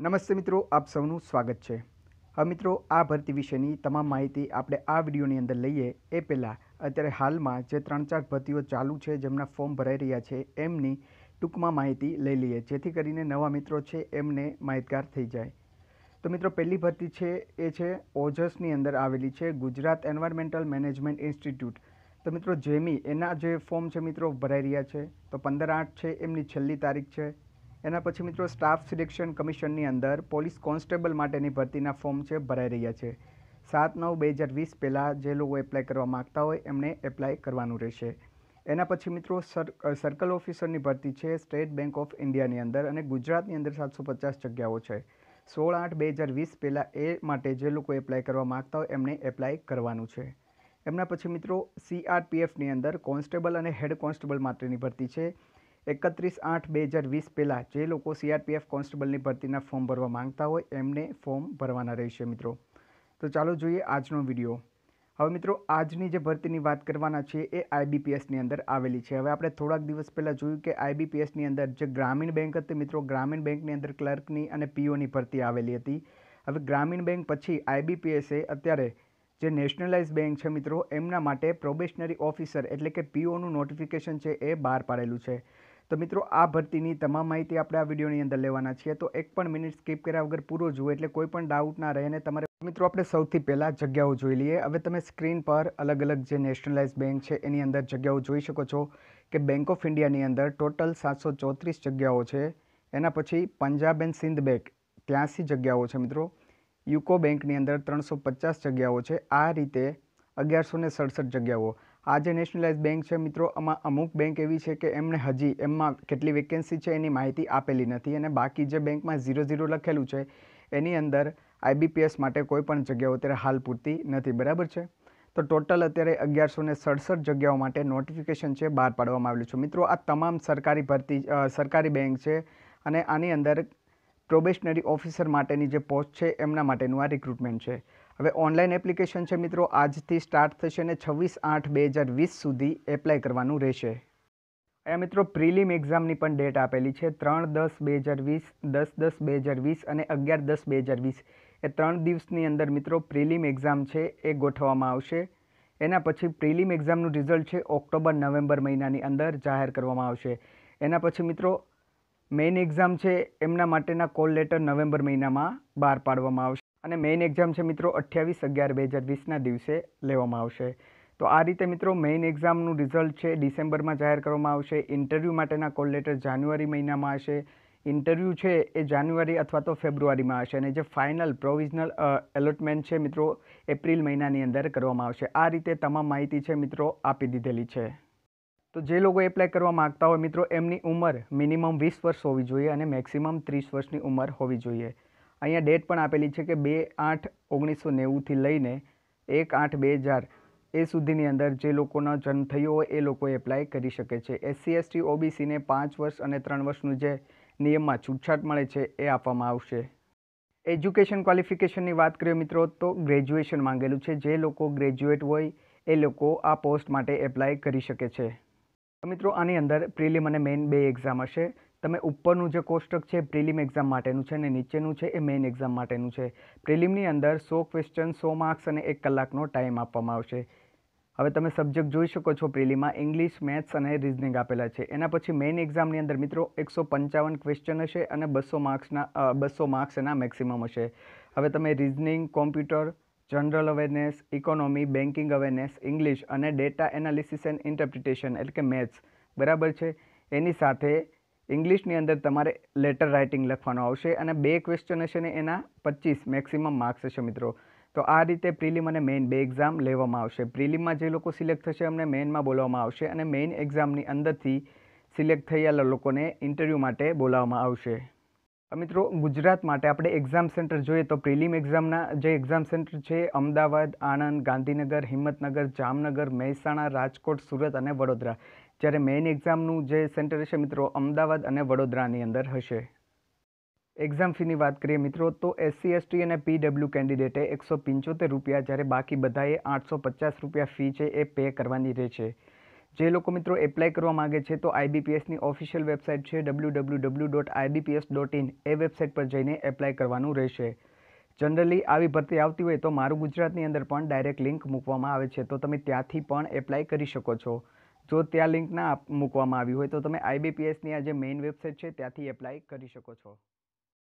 નમસ્તે મિત્રો આપ સૌનું સ્વાગત છે હવે મિત્રો આ ભરતી વિશેની તમામ માહિતી આપણે આ વિડીયોની અંદર લઈએ એ પહેલાં અત્યારે હાલમાં જે ત્રણ ચાર ભરતીઓ ચાલુ છે જેમના ફોર્મ ભરાઈ રહ્યા છે એમની ટૂંકમાં માહિતી લઈ લઈએ જેથી કરીને નવા મિત્રો છે એમને માહિતગાર થઈ જાય તો મિત્રો પહેલી ભરતી છે એ છે ઓજસની અંદર આવેલી છે ગુજરાત એન્વાયરમેન્ટલ મેનેજમેન્ટ ઇન્સ્ટિટ્યૂટ તો મિત્રો જેમી એના જે ફોર્મ છે મિત્રો ભરાઈ રહ્યા છે તો પંદર આઠ છે એમની છેલ્લી તારીખ છે એના પછી મિત્રો સ્ટાફ સિલેક્શન કમિશનની અંદર પોલીસ કોન્સ્ટેબલ માટેની ભરતીના ફોર્મ છે ભરાઈ રહ્યા છે સાત નવ બે હજાર વીસ પહેલાં જે લોકો એપ્લાય કરવા માગતા હોય એમણે એપ્લાય કરવાનું રહેશે એના પછી મિત્રો સર્કલ ઓફિસરની ભરતી છે સ્ટેટ બેંક ઓફ ઇન્ડિયાની અંદર અને ગુજરાતની અંદર સાતસો પચાસ જગ્યાઓ છે સોળ આઠ બે હજાર વીસ પહેલાં એ માટે જે લોકો એપ્લાય કરવા માગતા હોય એમણે એપ્લાય કરવાનું છે એમના પછી મિત્રો સીઆરપીએફની અંદર કોન્સ્ટેબલ અને હેડ કોન્સ્ટેબલ માટેની ભરતી છે એકત્રીસ આઠ બે હજાર વીસ પહેલાં જે લોકો સીઆરપીએફ કોન્સ્ટેબલની ભરતીના ફોર્મ ભરવા માંગતા હોય એમને ફોર્મ ભરવાના રહેશે મિત્રો તો ચાલો જોઈએ આજનો વિડીયો હવે મિત્રો આજની જે ભરતીની વાત કરવાના છે એ આઈબીપીએસની અંદર આવેલી છે હવે આપણે થોડાક દિવસ પહેલાં જોયું કે આઈબીપીએસની અંદર જે ગ્રામીણ બેંક હતી મિત્રો ગ્રામીણ બેંકની અંદર ક્લર્કની અને પીઓની ભરતી આવેલી હતી હવે ગ્રામીણ બેંક પછી આઈબીપીએસે અત્યારે જે નેશનલાઇઝ બેંક છે મિત્રો એમના માટે પ્રોબેશનરી ઓફિસર એટલે કે પીઓનું નોટિફિકેશન છે એ બહાર પાડેલું છે તો મિત્રો આ ભરતીની તમામ માહિતી આપણે આ વિડીયોની અંદર લેવાના છીએ તો એક પણ મિનિટ સ્કીપ કર્યા વગર પૂરો જુઓ એટલે કોઈ પણ ડાઉટ ના રહે અને તમારે મિત્રો આપણે સૌથી પહેલાં જગ્યાઓ જોઈ લઈએ હવે તમે સ્ક્રીન પર અલગ અલગ જે નેશનલાઇઝ બેંક છે એની અંદર જગ્યાઓ જોઈ શકો છો કે બેંક ઓફ ઇન્ડિયાની અંદર ટોટલ સાતસો ચોત્રીસ જગ્યાઓ છે એના પછી પંજાબ એન્ડ સિંધ બેંક ત્યાંસી જગ્યાઓ છે મિત્રો યુકો બેંકની અંદર ત્રણસો પચાસ જગ્યાઓ છે આ રીતે અગિયારસો ને સડસઠ જગ્યાઓ આ જે નેશનલાઇઝ બેંક છે મિત્રો આમાં અમુક બેંક એવી છે કે એમણે હજી એમમાં કેટલી વેકેન્સી છે એની માહિતી આપેલી નથી અને બાકી જે બેંકમાં ઝીરો ઝીરો લખેલું છે એની અંદર આઈબીપીએસ માટે કોઈ પણ જગ્યાઓ અત્યારે હાલ પૂરતી નથી બરાબર છે તો ટોટલ અત્યારે અગિયારસો ને સડસઠ જગ્યાઓ માટે નોટિફિકેશન છે બહાર પાડવામાં આવેલું છે મિત્રો આ તમામ સરકારી ભરતી સરકારી બેંક છે અને આની અંદર પ્રોબેશનરી ઓફિસર માટેની જે પોસ્ટ છે એમના માટેનું આ રિક્રુટમેન્ટ છે હવે ઓનલાઈન એપ્લિકેશન છે મિત્રો આજથી સ્ટાર્ટ થશે અને છવ્વીસ આઠ બે હજાર વીસ સુધી એપ્લાય કરવાનું રહેશે અહીંયા મિત્રો પ્રિલિમ એક્ઝામની પણ ડેટ આપેલી છે ત્રણ દસ બે હજાર વીસ દસ દસ બે હજાર વીસ અને અગિયાર દસ બે હજાર વીસ એ ત્રણ દિવસની અંદર મિત્રો પ્રિલિમ એક્ઝામ છે એ ગોઠવવામાં આવશે એના પછી પ્રિલિમ એક્ઝામનું રિઝલ્ટ છે ઓક્ટોબર નવેમ્બર મહિનાની અંદર જાહેર કરવામાં આવશે એના પછી મિત્રો મેઇન એક્ઝામ છે એમના માટેના કોલ લેટર નવેમ્બર મહિનામાં બહાર પાડવામાં આવશે અને મેઇન એક્ઝામ છે મિત્રો અઠ્યાવીસ અગિયાર બે હજાર વીસના દિવસે લેવામાં આવશે તો આ રીતે મિત્રો મેઇન એક્ઝામનું રિઝલ્ટ છે ડિસેમ્બરમાં જાહેર કરવામાં આવશે ઇન્ટરવ્યૂ માટેના કોલ લેટર જાન્યુઆરી મહિનામાં હશે ઇન્ટરવ્યૂ છે એ જાન્યુઆરી અથવા તો ફેબ્રુઆરીમાં હશે અને જે ફાઇનલ પ્રોવિઝનલ એલોટમેન્ટ છે મિત્રો એપ્રિલ મહિનાની અંદર કરવામાં આવશે આ રીતે તમામ માહિતી છે મિત્રો આપી દીધેલી છે તો જે લોકો એપ્લાય કરવા માગતા હોય મિત્રો એમની ઉંમર મિનિમમ વીસ વર્ષ હોવી જોઈએ અને મેક્સિમમ ત્રીસ વર્ષની ઉંમર હોવી જોઈએ અહીંયા ડેટ પણ આપેલી છે કે બે આઠ ઓગણીસો નેવુંથી લઈને એક આઠ બે હજાર એ સુધીની અંદર જે લોકોનો જન્મ થયો હોય એ લોકો એપ્લાય કરી શકે છે એસસી એસટી ઓબીસીને પાંચ વર્ષ અને ત્રણ વર્ષનું જે નિયમમાં છૂટછાટ મળે છે એ આપવામાં આવશે એજ્યુકેશન ક્વોલિફિકેશનની વાત કરીએ મિત્રો તો ગ્રેજ્યુએશન માંગેલું છે જે લોકો ગ્રેજ્યુએટ હોય એ લોકો આ પોસ્ટ માટે એપ્લાય કરી શકે છે મિત્રો આની અંદર પ્રિલિમ અને મેઇન બે એક્ઝામ હશે તમે ઉપરનું જે કોષ્ટક છે પ્રિલિમ એક્ઝામ માટેનું છે અને નીચેનું છે એ મેઇન એક્ઝામ માટેનું છે પ્રિલિમની અંદર સો ક્વેશ્ચન સો માર્ક્સ અને એક કલાકનો ટાઈમ આપવામાં આવશે હવે તમે સબ્જેક્ટ જોઈ શકો છો પ્રિલિમમાં ઇંગ્લિશ મેથ્સ અને રિઝનિંગ આપેલા છે એના પછી મેઇન એક્ઝામની અંદર મિત્રો એકસો પંચાવન ક્વેશ્ચન હશે અને બસો માર્ક્સના બસો માર્ક્સ એના મેક્સિમમ હશે હવે તમે reasoning computer general awareness economy banking awareness English અને ડેટા એનાલિસિસ એન્ડ ઇન્ટરપ્રિટેશન એટલે કે મેથ્સ બરાબર છે એની સાથે ઇંગ્લિશની અંદર તમારે લેટર રાઇટિંગ લખવાનું આવશે અને બે ક્વેશ્ચન હશે ને એના પચીસ મેક્સિમમ માર્ક્સ હશે મિત્રો તો આ રીતે પ્રિલિમ અને મેઇન બે એક્ઝામ લેવામાં આવશે પ્રિલિમમાં જે લોકો સિલેક્ટ થશે એમને મેઇનમાં બોલાવવામાં આવશે અને મેઇન એક્ઝામની અંદરથી સિલેક્ટ થયેલા લોકોને ઇન્ટરવ્યૂ માટે બોલાવવામાં આવશે મિત્રો ગુજરાત માટે આપણે એક્ઝામ સેન્ટર જોઈએ તો પ્રિલિમ એક્ઝામના જે એક્ઝામ સેન્ટર છે અમદાવાદ આણંદ ગાંધીનગર હિંમતનગર જામનગર મહેસાણા રાજકોટ સુરત અને વડોદરા જ્યારે મેઇન એક્ઝામનું જે સેન્ટર હશે મિત્રો અમદાવાદ અને વડોદરાની અંદર હશે એક્ઝામ ફીની વાત કરીએ મિત્રો તો એસસી એસટી અને પીડબ્લ્યુ કેન્ડિડેટે એકસો પંચોતેર રૂપિયા જ્યારે બાકી બધાએ આઠસો પચાસ રૂપિયા ફી છે એ પે કરવાની રહેશે જે લોકો મિત્રો એપ્લાય કરવા માગે છે તો આઈબીપીએસની ઓફિશિયલ વેબસાઇટ છે W W W dot IBPS એ વેબસાઇટ પર જઈને એપ્લાય કરવાનું રહેશે જનરલી આવી ભરતી આવતી હોય તો મારું ગુજરાતની અંદર પણ ડાયરેક્ટ લિંક મૂકવામાં આવે છે તો તમે ત્યાંથી પણ એપ્લાય કરી શકો છો જો ત્યાં લિંક ના મૂકવામાં આવી હોય તો તમે આઈબીપીએસની આ જે મેઇન વેબસાઇટ છે ત્યાંથી એપ્લાય કરી શકો છો